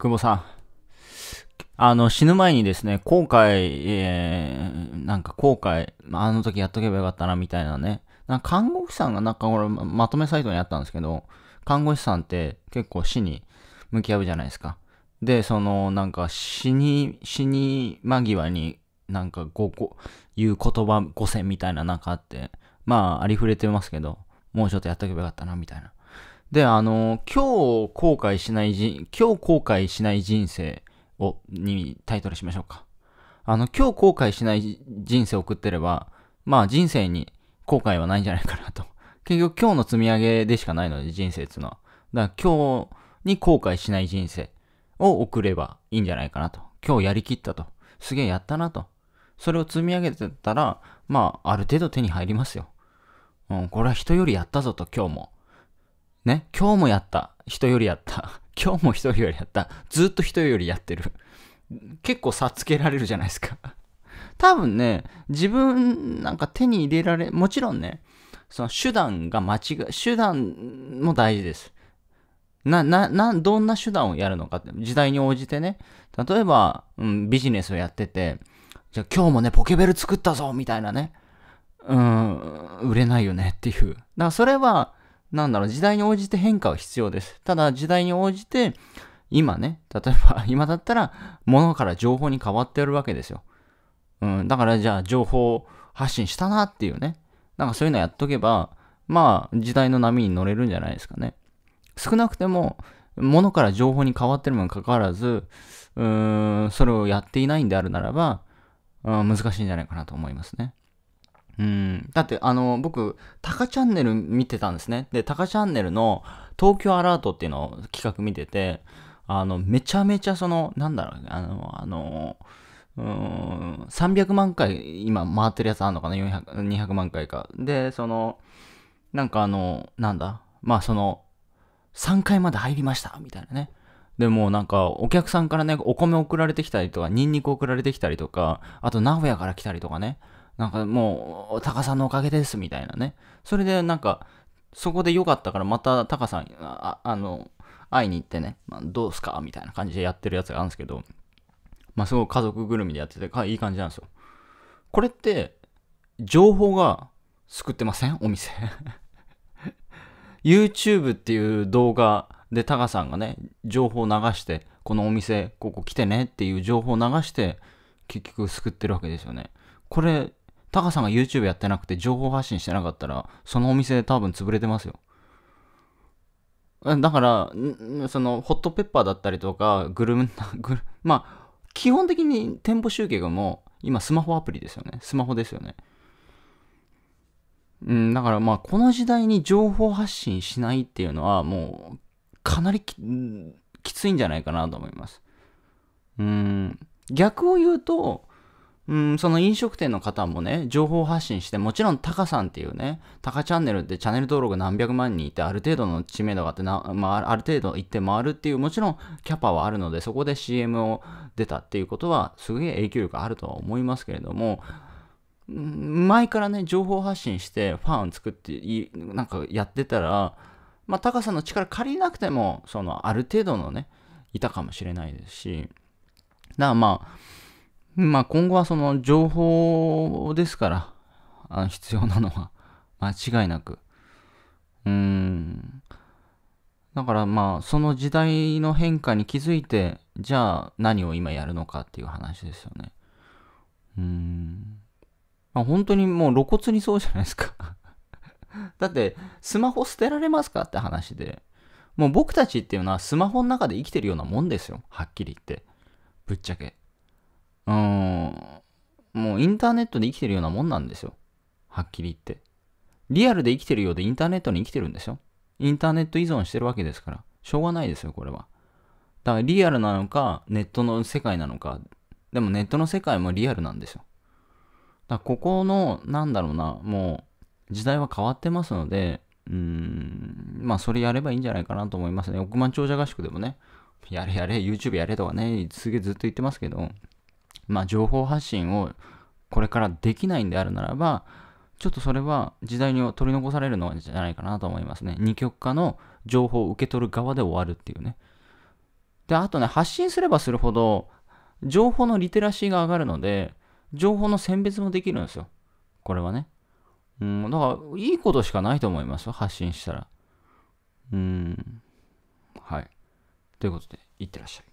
久保さん。あの、死ぬ前にですね、後悔、えー、なんか後悔、あの時やっとけばよかったな、みたいなね。なんか看護師さんが、なんかこれ、まとめサイトにあったんですけど、看護師さんって結構死に向き合うじゃないですか。で、その、なんか死に、死に間際に、なんか5個、言う言葉5選みたいななんかあって、まあ、ありふれてますけど、もうちょっとやっとけばよかったな、みたいな。で、あの、今日後悔しない人、今日後悔しない人生を、にタイトルしましょうか。あの、今日後悔しない人生を送ってれば、まあ人生に後悔はないんじゃないかなと。結局今日の積み上げでしかないので、人生っていうのは。だから今日に後悔しない人生を送ればいいんじゃないかなと。今日やりきったと。すげえやったなと。それを積み上げてたら、まあ、ある程度手に入りますよ。うん、これは人よりやったぞと、今日も。ね、今日もやった。人よりやった。今日も人よりやった。ずっと人よりやってる。結構差つけられるじゃないですか。多分ね、自分なんか手に入れられ、もちろんね、その手段が間違、手段も大事です。な、な、な、どんな手段をやるのかって、時代に応じてね、例えば、うん、ビジネスをやってて、じゃあ今日もね、ポケベル作ったぞみたいなね、うん、売れないよねっていう。だからそれは、なんだろう、時代に応じて変化は必要です。ただ、時代に応じて、今ね、例えば、今だったら、物から情報に変わってるわけですよ。うん、だからじゃあ、情報発信したなっていうね。なんかそういうのやっとけば、まあ、時代の波に乗れるんじゃないですかね。少なくても、物から情報に変わってるもにかかわらず、うーん、それをやっていないんであるならば、うん、難しいんじゃないかなと思いますね。うん、だってあの僕タカチャンネル見てたんですねでタカチャンネルの「東京アラート」っていうのを企画見ててあのめちゃめちゃそのなんだろうあのあのうん300万回今回ってるやつあるのかな200万回かでそのなんかあのなんだまあその3回まで入りましたみたいなねでもなんかお客さんからねお米送られてきたりとかニンニク送られてきたりとかあと名古屋から来たりとかねなんかもう、タカさんのおかげです、みたいなね。それでなんか、そこで良かったからまたタカさん、ああの、会いに行ってね、まあ、どうすかみたいな感じでやってるやつがあるんですけど、まあすごい家族ぐるみでやってて、かいい感じなんですよ。これって、情報が救ってませんお店 YouTube っていう動画でタカさんがね、情報を流して、このお店、ここ来てねっていう情報を流して、結局救ってるわけですよね。これ、タカさんが YouTube やってなくて情報発信してなかったら、そのお店多分潰れてますよ。だから、その、ホットペッパーだったりとか、グルメ、グル、まあ、基本的に店舗集計がもう、今スマホアプリですよね。スマホですよね。うん、だからまあ、この時代に情報発信しないっていうのは、もう、かなりききついんじゃないかなと思います。うん、逆を言うと、うん、その飲食店の方もね、情報発信して、もちろんタカさんっていうね、タカチャンネルってチャンネル登録何百万人いて、ある程度の知名度があってな、まあ、ある程度行って回るっていう、もちろんキャパはあるので、そこで CM を出たっていうことは、すげえ影響力あるとは思いますけれども、前からね、情報発信して、ファン作って、なんかやってたら、まあ、タカさんの力借りなくても、その、ある程度のね、いたかもしれないですし、だからまあ、まあ今後はその情報ですから、あ必要なのは 間違いなく。うん。だからまあその時代の変化に気づいて、じゃあ何を今やるのかっていう話ですよね。うん。まあ本当にもう露骨にそうじゃないですか だってスマホ捨てられますかって話で。もう僕たちっていうのはスマホの中で生きてるようなもんですよ。はっきり言って。ぶっちゃけ。うん、もうインターネットで生きてるようなもんなんですよ。はっきり言って。リアルで生きてるようでインターネットに生きてるんでしょインターネット依存してるわけですから。しょうがないですよ、これは。だからリアルなのか、ネットの世界なのか。でもネットの世界もリアルなんですよ。だここの、なんだろうな、もう、時代は変わってますので、うーん、まあ、それやればいいんじゃないかなと思いますね。億万長者合宿でもね、やれやれ、YouTube やれとかね、すげえずっと言ってますけど、まあ、情報発信をこれからできないんであるならば、ちょっとそれは時代に取り残されるのじゃないかなと思いますね。二極化の情報を受け取る側で終わるっていうね。で、あとね、発信すればするほど、情報のリテラシーが上がるので、情報の選別もできるんですよ。これはね。うん、だから、いいことしかないと思いますよ、発信したら。うん。はい。ということで、いってらっしゃい。